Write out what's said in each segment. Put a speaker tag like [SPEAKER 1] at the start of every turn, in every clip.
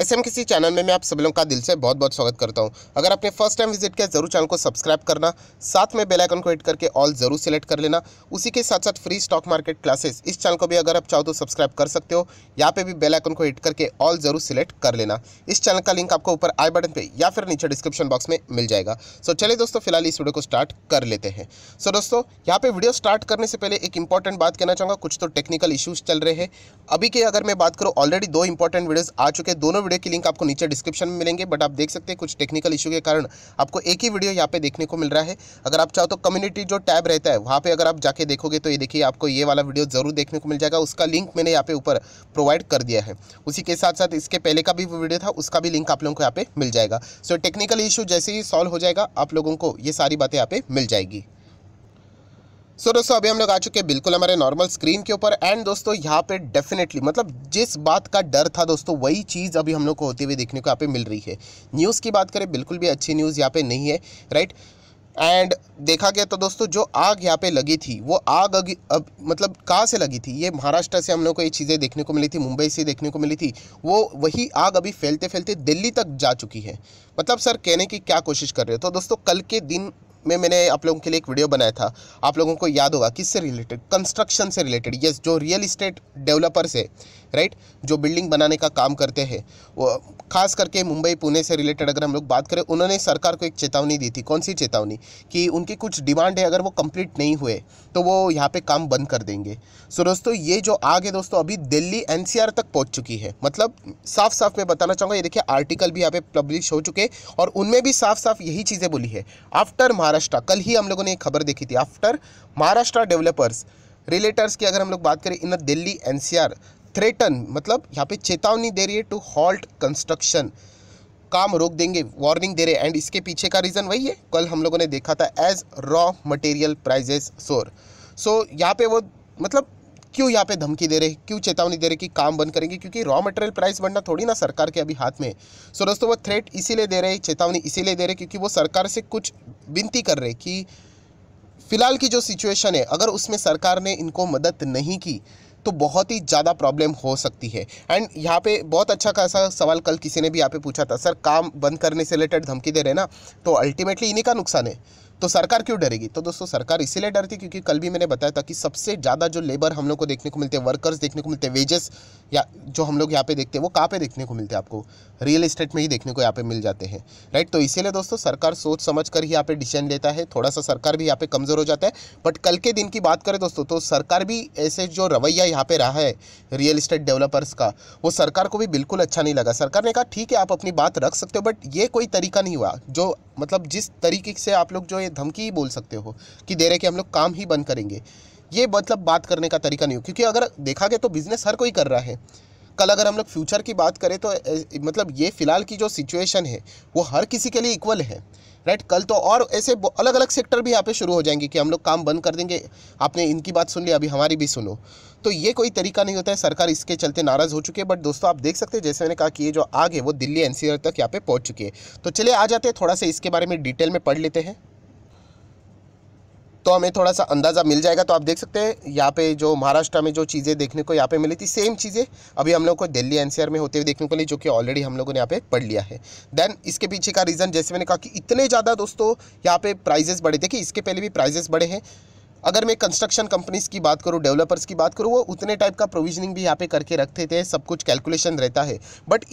[SPEAKER 1] S M किसी channel में मैं आप सब लोगों का दिल से बहुत बहुत स्वागत करता हूं अगर आपने फर्स्ट टाइम विजिट किया जरूर चैनल को सब्सक्राइब करना साथ में बेल आइकन को हिट करके ऑल जरूर सेलेक्ट कर लेना उसी के साथ साथ फ्री स्टॉक मार्केट क्लासेस इस चैनल को भी अगर आप चाहो तो सब्सक्राइब कर सकते हो यहाँ पे भी बेल आइकन को हिट करके ऑल जरूर सेलेक्ट कर लेना इस चैनल का लिंक आपको ऊपर आई बटन पर या फिर नीचे डिस्क्रिप्शन बॉक्स में मिल जाएगा सो चलिए दोस्तों फिलहाल इस वीडियो को स्टार्ट कर लेते हैं सो दोस्तों यहाँ पर वीडियो स्टार्ट करने से पहले एक इंपॉर्टेंट बात कहना चाहूँगा कुछ तो टेक्निकल इशूज़ चल रहे हैं अभी की अगर मैं बात करूँ ऑलरेडी दो इंपॉर्टेंट वीडियोज़ आ चुके दोनों वीडियो की लिंक आपको नीचे डिस्क्रिप्शन में मिलेंगे बट आप देख सकते हैं कुछ टेक्निकल इशू के कारण आपको एक ही वीडियो यहाँ पे देखने को मिल रहा है अगर आप चाहो तो कम्युनिटी जो टैब रहता है वहाँ पर अगर आप जाके देखोगे तो ये देखिए आपको ये वाला वीडियो जरूर देखने को मिल जाएगा उसका लिंक मैंने यहाँ पे ऊपर प्रोवाइड कर दिया है उसी के साथ साथ इसके पहले का भी वीडियो था उसका भी लिंक आप लोगों को यहाँ पे मिल जाएगा सो टेक्निकल इशू जैसे ही सॉल्व हो जाएगा आप लोगों को ये सारी बातें यहाँ पे मिल जाएगी सो so, दोस्तों अभी हम लोग आ चुके हैं बिल्कुल हमारे नॉर्मल स्क्रीन के ऊपर एंड दोस्तों यहाँ पे डेफिनेटली मतलब जिस बात का डर था दोस्तों वही चीज़ अभी हम लोग को होती हुई देखने को यहाँ पे मिल रही है न्यूज़ की बात करें बिल्कुल भी अच्छी न्यूज़ यहाँ पे नहीं है राइट एंड देखा गया तो दोस्तों जो आग यहाँ पे लगी थी वो आग अग, अब मतलब कहाँ से लगी थी ये महाराष्ट्र से हम लोग को ये चीज़ें देखने को मिली थी मुंबई से देखने को मिली थी वो वही आग अभी फैलते फैलते दिल्ली तक जा चुकी है मतलब सर कहने की क्या कोशिश कर रहे हो तो दोस्तों कल के दिन में मैंने आप लोगों के लिए एक वीडियो बनाया था आप लोगों को याद होगा किससे रिलेटेड कंस्ट्रक्शन से रिलेटेड यस जो रियल इस्टेट डेवलपर्स है राइट जो बिल्डिंग बनाने का काम करते हैं वो खास करके मुंबई पुणे से रिलेटेड अगर हम लोग बात करें उन्होंने सरकार को एक चेतावनी दी थी कौन सी चेतावनी कि उनकी कुछ डिमांड है अगर वो कंप्लीट नहीं हुए तो वो यहाँ पे काम बंद कर देंगे सो दोस्तों ये जो आग है दोस्तों अभी दिल्ली एनसीआर तक पहुँच चुकी है मतलब साफ साफ मैं बताना चाहूँगा ये देखिए आर्टिकल भी यहाँ पे पब्लिश हो चुके और उनमें भी साफ साफ यही चीज़ें बोली है आफ्टर महाराष्ट्र कल ही हम लोगों ने एक खबर देखी थी आफ्टर महाराष्ट्र डेवलपर्स रिलेटर्स की अगर हम लोग बात करें इन दिल्ली एनसीआर थ्रेटन मतलब यहाँ पे चेतावनी दे रही है टू हॉल्ट कंस्ट्रक्शन काम रोक देंगे वार्निंग दे रहे एंड इसके पीछे का रीज़न वही है कल हम लोगों ने देखा था एज रॉ मटेरियल प्राइजेस सोर सो यहाँ पे वो मतलब क्यों यहाँ पे धमकी दे रहे क्यों चेतावनी दे रहे कि काम बंद करेंगे क्योंकि रॉ मटेरियल प्राइस बढ़ना थोड़ी ना सरकार के अभी हाथ में सो so, दोस्तों वो थ्रेट इसीलिए दे रहे चेतावनी इसीलिए दे रहे क्योंकि वो सरकार से कुछ विनती कर रहे कि फिलहाल की जो सिचुएशन है अगर उसमें सरकार ने इनको मदद नहीं की तो बहुत ही ज़्यादा प्रॉब्लम हो सकती है एंड यहाँ पे बहुत अच्छा खासा सवाल कल किसी ने भी यहाँ पे पूछा था सर काम बंद करने से रिलेटेड धमकी दे रहे ना तो अल्टीमेटली इन्हीं का नुकसान है तो सरकार क्यों डरेगी तो दोस्तों सरकार इसीलिए डरती क्योंकि कल भी मैंने बताया था कि सबसे ज़्यादा जो लेबर हम लोग को देखने को मिलते हैं वर्कर्स देखने को मिलते हैं वेजेस या जो हम लोग यहाँ पे देखते हैं वो कहाँ पे देखने को मिलते हैं आपको रियल इस्टेट में ही देखने को यहाँ पे मिल जाते हैं राइट तो इसीलिए दोस्तों सरकार सोच समझ कर ही यहाँ पे डिसीजन लेता है थोड़ा सा सरकार भी यहाँ पे कमज़ोर हो जाता है बट कल के दिन की बात करें दोस्तों तो सरकार भी ऐसे जो रवैया यहाँ पे रहा है रियल इस्टेट डेवलपर्स का वो सरकार को भी बिल्कुल अच्छा नहीं लगा सरकार ने कहा ठीक है आप अपनी बात रख सकते हो बट ये कोई तरीका नहीं हुआ जो मतलब जिस तरीके से आप लोग जो ये धमकी ही बोल सकते हो कि दे रहे कि हम लोग काम ही बंद करेंगे ये मतलब बात करने का तरीका नहीं हो क्योंकि अगर देखा गया तो बिज़नेस हर कोई कर रहा है कल अगर हम लोग फ्यूचर की बात करें तो मतलब ये फ़िलहाल की जो सिचुएशन है वो हर किसी के लिए इक्वल है राइट कल तो और ऐसे अलग अलग सेक्टर भी यहाँ पे शुरू हो जाएंगे कि हम लोग काम बंद कर देंगे आपने इनकी बात सुन ली अभी हमारी भी सुनो तो ये कोई तरीका नहीं होता है सरकार इसके चलते नाराज़ हो चुकी है बट दोस्तों आप देख सकते हैं जैसे मैंने कहा कि ये जो आग है वो दिल्ली एनसीआर तक यहाँ पे पहुँच चुकी है तो चले आ जाते हैं थोड़ा सा इसके बारे में डिटेल में पढ़ लेते हैं तो हमें थोड़ा सा अंदाज़ा मिल जाएगा तो आप देख सकते हैं यहाँ पे जो महाराष्ट्र में जो चीज़ें देखने को यहाँ पे मिली थी सेम चीज़ें अभी हम लोग को दिल्ली एनसीआर में होते हुए देखने को मिली जो कि ऑलरेडी हम लोगों ने यहाँ पे पढ़ लिया है देन इसके पीछे का रीज़न जैसे मैंने कहा कि इतने ज़्यादा दोस्तों यहाँ पे प्राइजेस बढ़े थे कि इसके पहले भी प्राइजेस बढ़े हैं अगर मैं कंस्ट्रक्शन कंपनीज़ की बात करूँ डेवलपर्स की बात करूँ वो उतने टाइप का प्रोविजनिंग भी यहाँ पे करके रखते थे सब कुछ कैलकुलेशन रहता है बट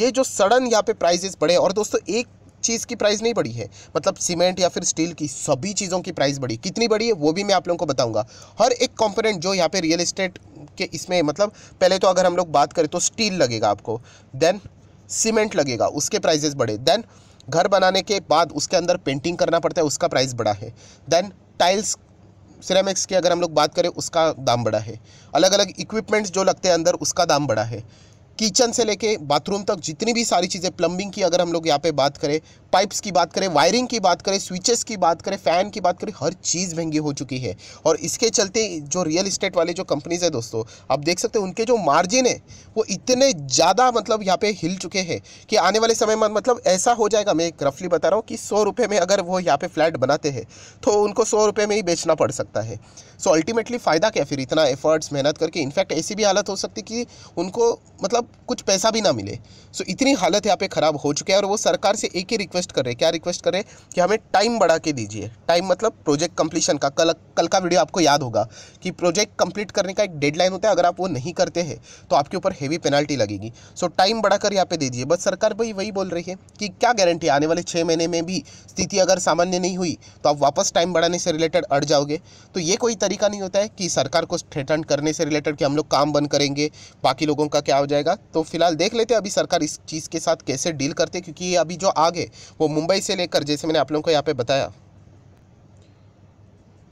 [SPEAKER 1] ये जो सडन यहाँ पे प्राइजेस बढ़े और दोस्तों एक चीज़ की प्राइस नहीं बढ़ी है मतलब सीमेंट या फिर स्टील की सभी चीज़ों की प्राइस बढ़ी कितनी बढ़ी है वो भी मैं आप लोगों को बताऊंगा हर एक कंपोनेंट जो यहाँ पे रियल एस्टेट के इसमें मतलब पहले तो अगर हम लोग बात करें तो स्टील लगेगा आपको देन सीमेंट लगेगा उसके प्राइजेस बढ़े देन घर बनाने के बाद उसके अंदर पेंटिंग करना पड़ता है उसका प्राइस बढ़ा है देन टाइल्स सिरेमिक्स की अगर हम लोग बात करें उसका दाम बढ़ा है अलग अलग इक्विपमेंट्स जो लगते हैं अंदर उसका दाम बढ़ा है किचन से लेके बाथरूम तक जितनी भी सारी चीज़ें प्लम्बिंग की अगर हम लोग यहाँ पे बात करें पाइप्स की बात करें वायरिंग की बात करें स्विचेस की बात करें फ़ैन की बात करें हर चीज़ महंगी हो चुकी है और इसके चलते जो रियल इस्टेट वाले जो कंपनीज़ है दोस्तों आप देख सकते हैं उनके जो मार्जिन है वो इतने ज़्यादा मतलब यहाँ पे हिल चुके हैं कि आने वाले समय में मतलब ऐसा हो जाएगा मैं एक रफली बता रहा हूँ कि सौ रुपये में अगर वो यहाँ पर फ्लैट बनाते हैं तो उनको सौ रुपये में ही बेचना पड़ सकता है सो अल्टीमेटली फ़ायदा क्या फिर इतना एफर्ट्स मेहनत करके इनफैक्ट ऐसी भी हालत हो सकती कि उनको मतलब कुछ पैसा भी ना मिले सो इतनी हालत यहाँ पे ख़राब हो चुकी है और वो सरकार से एक ही रिक्वेस्ट कर रहे हैं क्या रिक्वेस्ट कर रहे हैं कि हमें टाइम बढ़ा के दीजिए टाइम मतलब प्रोजेक्ट कंप्लीशन का कल कल का वीडियो आपको याद होगा कि प्रोजेक्ट कंप्लीट करने का एक डेडलाइन होता है अगर आप वो नहीं करते हैं तो आपके ऊपर हैवी पेनल्टी लगेगी सो टाइम बढ़ाकर यहाँ पे दीजिए बस सरकार भाई वही बोल रही है कि क्या गारंटी आने वाले छः महीने में भी स्थिति अगर सामान्य नहीं हुई तो आप वापस टाइम बढ़ाने से रिलेटेड अड़ जाओगे तो ये कोई तरीका नहीं होता है कि सरकार को थ्रेटन करने से रिलेटेड कि हम लोग काम बंद करेंगे बाकी लोगों का क्या हो जाएगा तो फिलहाल देख लेते हैं अभी सरकार इस चीज़ के साथ कैसे डील करते क्योंकि अभी जो आग है वो मुंबई से लेकर जैसे मैंने आप लोगों को यहाँ पर बताया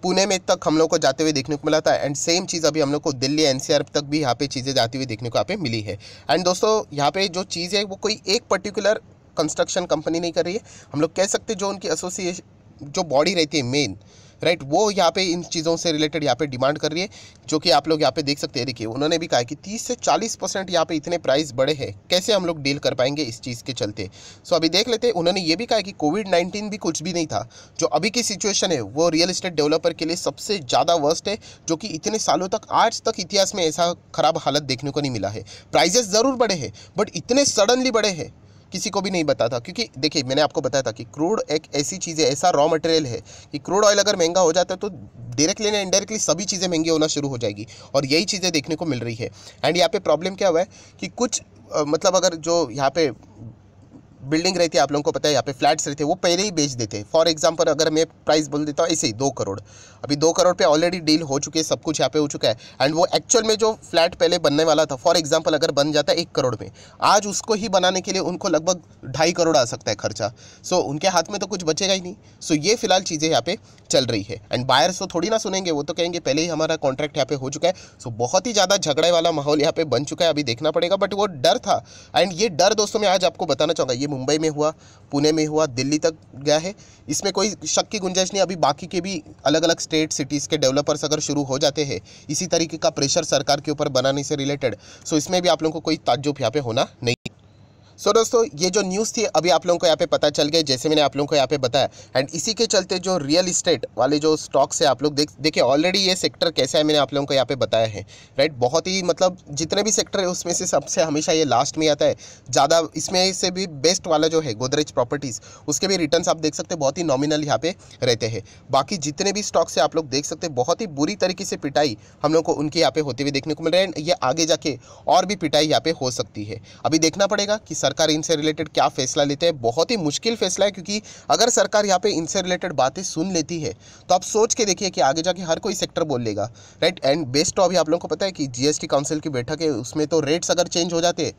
[SPEAKER 1] पुणे में तक हम लोग को जाते हुए देखने को मिला था एंड सेम चीज़ अभी हम लोग को दिल्ली एनसीआर तक भी यहाँ पे चीज़ें जाती हुई देखने को यहाँ पे मिली है एंड दोस्तों यहाँ पे जो चीज़ है वो कोई एक पर्टिकुलर कंस्ट्रक्शन कंपनी नहीं कर रही है हम लोग कह सकते जो उनकी एसोसिएशन जो बॉडी रहती है मेन राइट वो यहाँ पे इन चीज़ों से रिलेटेड यहाँ पे डिमांड कर रही है जो कि आप लोग यहाँ पे देख सकते हैं देखिए उन्होंने भी कहा कि 30 से 40 परसेंट यहाँ पे इतने प्राइस बड़े हैं कैसे हम लोग डील कर पाएंगे इस चीज़ के चलते सो अभी देख लेते हैं उन्होंने ये भी कहा कि कोविड नाइन्टीन भी कुछ भी नहीं था जो अभी की सिचुएशन है वो रियल इस्टेट डेवलपर के लिए सबसे ज़्यादा वर्स्ट है जो कि इतने सालों तक आज तक इतिहास में ऐसा खराब हालत देखने को नहीं मिला है प्राइजेस ज़रूर बढ़े हैं बट इतने सडनली बड़े हैं किसी को भी नहीं बताता क्योंकि देखिए मैंने आपको बताया था कि क्रूड एक ऐसी चीज़ है ऐसा रॉ मटेरियल है कि क्रूड ऑयल अगर महंगा हो जाता है तो डायरेक्टली ना इनडायरेक्टली सभी चीज़ें महंगी होना शुरू हो जाएगी और यही चीज़ें देखने को मिल रही है एंड यहाँ पे प्रॉब्लम क्या हुआ है कि कुछ मतलब अगर जो यहाँ पे बिल्डिंग रहती है आप लोगों को पता है यहाँ पे फ्लैट्स रहते हैं वो पहले ही बेच देते हैं फॉर एग्जांपल अगर मैं प्राइस बोल देता हूँ ऐसे ही दो करोड़ अभी दो करोड़ पे ऑलरेडी डील हो चुकी है सब कुछ यहाँ पे हो चुका है एंड वो एक्चुअल में जो फ्लैट पहले बनने वाला था फॉर एग्जाम्पल अगर बन जाता है एक करोड़ में आज उसको ही बनाने के लिए उनको लगभग ढाई करोड़ आ सकता है खर्चा सो उनके हाथ में तो कुछ बचेगा ही नहीं सो ये फिलहाल चीज़ें यहाँ पे चल रही है एंड बायर्स तो थोड़ी ना सुनेंगे वो तो कहेंगे पहले ही हमारा कॉन्ट्रैक्ट यहाँ पे हो चुका है सो बहुत ही ज़्यादा झगड़े वाला माहौल यहाँ पे बन चुका है अभी देखना पड़ेगा बट वो डर था एंड ये डर दोस्तों मैं आज आपको बताना चाहूँगा ये मुंबई में हुआ पुणे में हुआ दिल्ली तक गया है इसमें कोई शक की गुंजाइश नहीं अभी बाकी के भी अलग अलग स्टेट सिटीज़ के डेवलपर्स अगर शुरू हो जाते हैं इसी तरीके का प्रेशर सरकार के ऊपर बनाने से रिलेटेड सो इसमें भी आप लोगों को कोई ताज्जुब यहाँ पे होना नहीं सो so, दोस्तों ये जो न्यूज़ थी अभी आप लोगों को यहाँ पे पता चल गया जैसे मैंने आप लोगों को यहाँ पे बताया एंड इसी के चलते जो रियल इस्टेट वाले जो स्टॉक्स है आप लोग देख देखिए ऑलरेडी ये सेक्टर कैसा है मैंने आप लोगों को यहाँ पे बताया है राइट बहुत ही मतलब जितने भी सेक्टर है उसमें से सबसे हमेशा ये लास्ट में आता है ज़्यादा इसमें से भी बेस्ट वाला जो है गोदरेज प्रॉपर्टीज़ उसके भी रिटर्न आप देख सकते बहुत ही नॉमिनल यहाँ पे रहते हैं बाकी जितने भी स्टॉक्स है आप लोग देख सकते बहुत ही बुरी तरीके से पिटाई हम लोग को उनके यहाँ पे होते हुए देखने को मिल रहा है ये आगे जाके और भी पिटाई यहाँ पे हो सकती है अभी देखना पड़ेगा कि सरकार इनसे रिलेटेड क्या फैसला लेते हैं बहुत ही मुश्किल फैसला है क्योंकि अगर सरकार यहाँ पे इनसे रिलेटेड बातें सुन लेती है तो आप सोच के देखिए कि आगे जाके हर कोई सेक्टर बोल लेगा राइट एंड बेस्ट तो अभी आप लोगों को पता है कि जीएसटी काउंसिल की बैठक है उसमें तो रेट्स अगर चेंज हो जाते हैं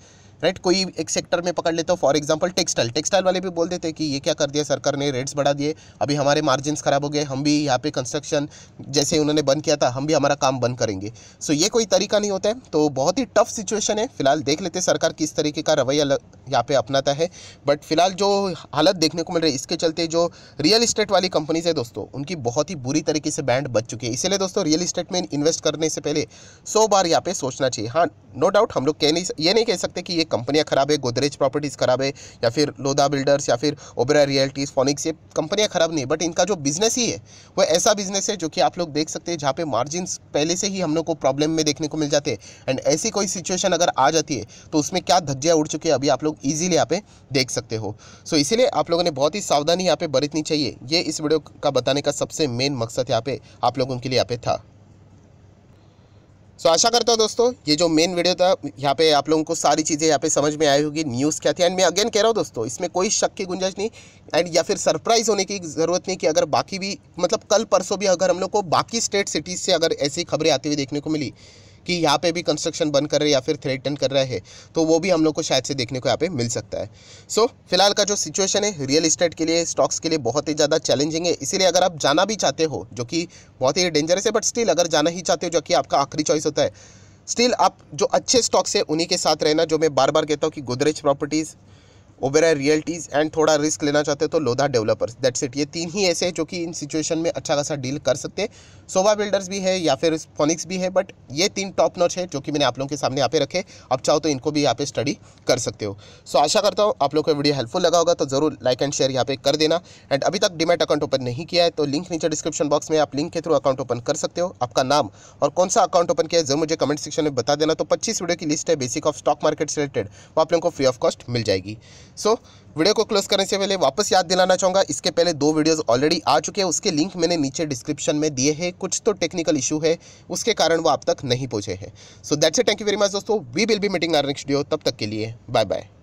[SPEAKER 1] राइट कोई एक सेक्टर में पकड़ लेते हो फॉर एग्जाम्पल टेक्सटाइल टेक्सटाइल वाले भी बोल देते हैं कि ये क्या कर दिया सरकार ने रेट्स बढ़ा दिए अभी हमारे मार्जिन ख़राब हो गए हम भी यहाँ पे कंस्ट्रक्शन जैसे उन्होंने बंद किया था हम भी हमारा काम बंद करेंगे सो ये कोई तरीका नहीं होता है तो बहुत ही टफ सिचुएशन है फिलहाल देख लेते सरकार किस तरीके का रवैया यहाँ पे अपनाता है बट फिलहाल जो हालत देखने को मिल रही है इसके चलते जो रियल इस्टेट वाली कंपनीज है दोस्तों उनकी बहुत ही बुरी तरीके से बैंड बच चुकी है इसीलिए दोस्तों रियल इस्टेट में इन्वेस्ट करने से पहले सौ बार यहाँ पे सोचना चाहिए हाँ नो डाउट हम लोग कह नहीं ये नहीं कह सकते कि ये कंपनियाँ खराब है गोदरेज प्रॉपर्टीज़ खराब है या फिर लोधा बिल्डर्स या फिर ओबरा रियल्टीज़ फोनिक्स ये कंपनियाँ खराब नहीं बट इनका जो बिज़नेस ही है वो ऐसा बिज़नेस है जो कि आप लोग देख सकते हैं जहाँ पे मार्जिन पहले से ही हम लोग को प्रॉब्लम में देखने को मिल जाते हैं एंड ऐसी कोई सिचुएशन अगर आ जाती है तो उसमें क्या धज्जियाँ उड़ चुकी है अभी आप लोग ईजिली यहाँ पे देख सकते हो सो so, इसीलिए आप लोगों ने बहुत ही सावधानी यहाँ पे बरतनी चाहिए ये इस वीडियो का बताने का सबसे मेन मकसद यहाँ पे आप लोगों के लिए यहाँ पे था सो so, आशा करता हूँ दोस्तों ये जो मेन वीडियो था यहाँ पे आप लोगों को सारी चीज़ें यहाँ पे समझ में आई होगी न्यूज़ क्या थी एंड मैं अगेन कह रहा हूँ दोस्तों इसमें कोई शक की गुंजाइश नहीं एंड या फिर सरप्राइज़ होने की ज़रूरत नहीं कि अगर बाकी भी मतलब कल परसों भी अगर हम लोग को बाकी स्टेट सिटीज़ से अगर ऐसी खबरें आती हुई देखने को मिली कि यहाँ पे भी कंस्ट्रक्शन बंद कर रहे या फिर थ्रेटन कर रहे हैं तो वो भी हम लोग को शायद से देखने को यहाँ पे मिल सकता है सो so, फिलहाल का जो सिचुएशन है रियल इस्टेट के लिए स्टॉक्स के लिए बहुत ही ज़्यादा चैलेंजिंग है इसीलिए अगर आप जाना भी चाहते हो जो कि बहुत ही डेंजरस है बट स्टिल अगर जाना ही चाहते हो जो कि आपका आखिरी चॉइस होता है स्टिल आप जो अच्छे स्टॉक्स है उन्हीं के साथ रहना जो मैं बार बार कहता हूँ कि गोदरेज प्रॉपर्टीज़ ओबेरा रियल्टीज़ एंड थोड़ा रिस्क लेना चाहते हो तो लोधा डेवलपर्स दैट्स इट ये तीन ही ऐसे हैं जो कि इन सिचुएशन में अच्छा खासा डील कर सकते हैं सोवा बिल्डर्स भी है या फिर फोनिक्स भी है बट ये तीन टॉप नॉच है जो कि मैंने आप लोगों के सामने यहाँ पे रखे अब चाहो तो इनको भी यहाँ पे स्टडी कर सकते हो सो so, आशा करता हूँ आप लोगों को वीडियो हेल्पफुल लगा होगा तो ज़रूर लाइक एंड शेयर यहाँ पे कर देना एंड अभी तक डिमेट अकाउंट ओपन नहीं किया है तो लिंक नीचे डिस्क्रिप्शन बॉक्स में आप लिंक के थ्रू अकाउंट ओपन कर सकते हो आपका नाम और कौन सा अकाउंट ओपन किया है जरूर मुझे कमेंट सेक्शन में बता देना तो पच्चीस वीडियो की लिस्ट है बेसिक ऑफ स्टॉक मार्केट से रिलेटेड वो आप लोगों को फ्री ऑफ कॉस्ट मिल जाएगी सो so, वीडियो को क्लोज करने से पहले वापस याद दिलाना चाहूँगा इसके पहले दो वीडियोस ऑलरेडी आ चुके हैं उसके लिंक मैंने नीचे डिस्क्रिप्शन में दिए हैं कुछ तो टेक्निकल इशू है उसके कारण वो आप तक नहीं पहुँचे हैं so that's a thank you very much दोस्तों we will be meeting our next video तब तक के लिए बाय बाय